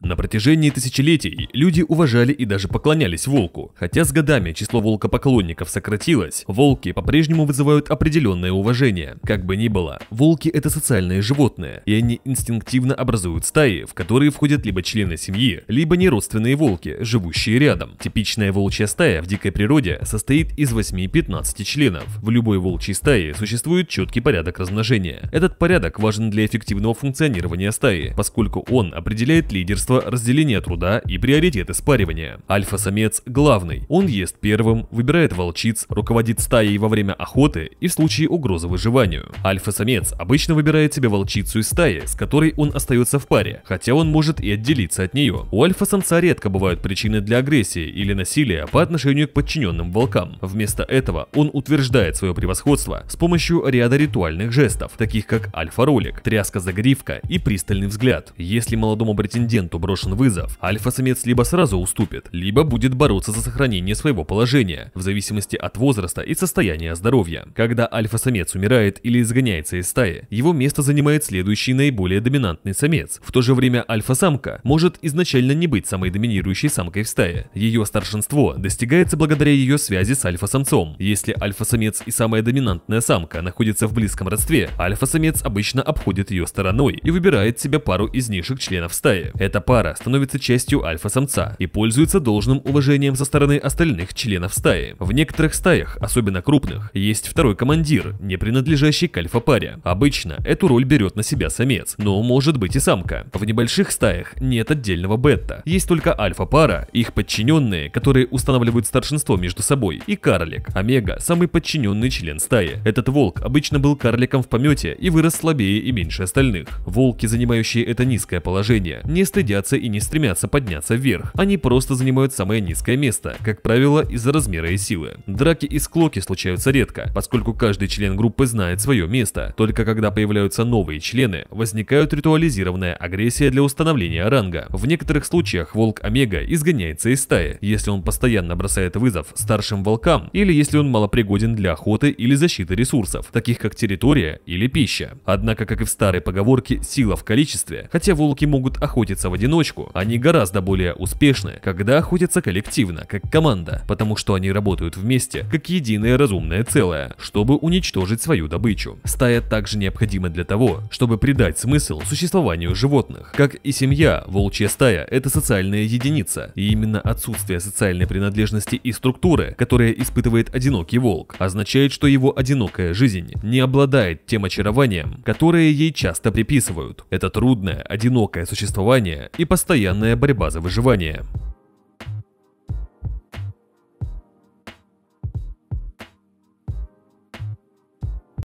На протяжении тысячелетий люди уважали и даже поклонялись волку. Хотя с годами число волкопоклонников сократилось, волки по-прежнему вызывают определенное уважение. Как бы ни было, волки это социальные животные, и они инстинктивно образуют стаи, в которые входят либо члены семьи, либо неродственные волки, живущие рядом. Типичная волчья стая в дикой природе состоит из 8-15 членов. В любой волчьей стае существует четкий порядок размножения. Этот порядок важен для эффективного функционирования стаи, поскольку он определяет лидерство равенство, разделение труда и приоритеты спаривания. Альфа-самец главный. Он ест первым, выбирает волчиц, руководит стаей во время охоты и в случае угрозы выживанию. Альфа-самец обычно выбирает себе волчицу из стаи, с которой он остается в паре, хотя он может и отделиться от нее. У альфа-самца редко бывают причины для агрессии или насилия по отношению к подчиненным волкам. Вместо этого он утверждает свое превосходство с помощью ряда ритуальных жестов, таких как альфа-ролик, тряска за гривка и пристальный взгляд. Если молодому претенденту кто брошен вызов. Альфа-самец либо сразу уступит, либо будет бороться за сохранение своего положения, в зависимости от возраста и состояния здоровья. Когда альфа-самец умирает или изгоняется из стаи, его место занимает следующий наиболее доминантный самец. В то же время альфа-самка может изначально не быть самой доминирующей самкой в стае. Ее старшинство достигается благодаря ее связи с альфа-самцом. Если альфа-самец и самая доминантная самка находятся в близком родстве, альфа-самец обычно обходит ее стороной и выбирает себе пару из низших членов стаи. Это пара становится частью альфа-самца и пользуется должным уважением со стороны остальных членов стаи. В некоторых стаях, особенно крупных, есть второй командир, не принадлежащий к альфа-паре. Обычно эту роль берет на себя самец, но может быть и самка. В небольших стаях нет отдельного бетта, Есть только альфа-пара, их подчиненные, которые устанавливают старшинство между собой, и карлик. Омега – самый подчиненный член стаи. Этот волк обычно был карликом в помете и вырос слабее и меньше остальных. Волки, занимающие это низкое положение, не стыдят боятся и не стремятся подняться вверх. Они просто занимают самое низкое место, как правило, из-за размера и силы. Драки и склоки случаются редко, поскольку каждый член группы знает свое место. Только когда появляются новые члены, возникает ритуализированная агрессия для установления ранга. В некоторых случаях волк Омега изгоняется из стаи, если он постоянно бросает вызов старшим волкам, или если он малопригоден для охоты или защиты ресурсов, таких как территория или пища. Однако, как и в старой поговорке, сила в количестве, хотя волки могут охотиться в одиночестве, одиночку, они гораздо более успешны, когда охотятся коллективно, как команда, потому что они работают вместе, как единое разумное целое, чтобы уничтожить свою добычу. Стая также необходима для того, чтобы придать смысл существованию животных. Как и семья, волчья стая – это социальная единица, и именно отсутствие социальной принадлежности и структуры, которая испытывает одинокий волк, означает, что его одинокая жизнь не обладает тем очарованием, которое ей часто приписывают. Это трудное, одинокое существование и постоянная борьба за выживание.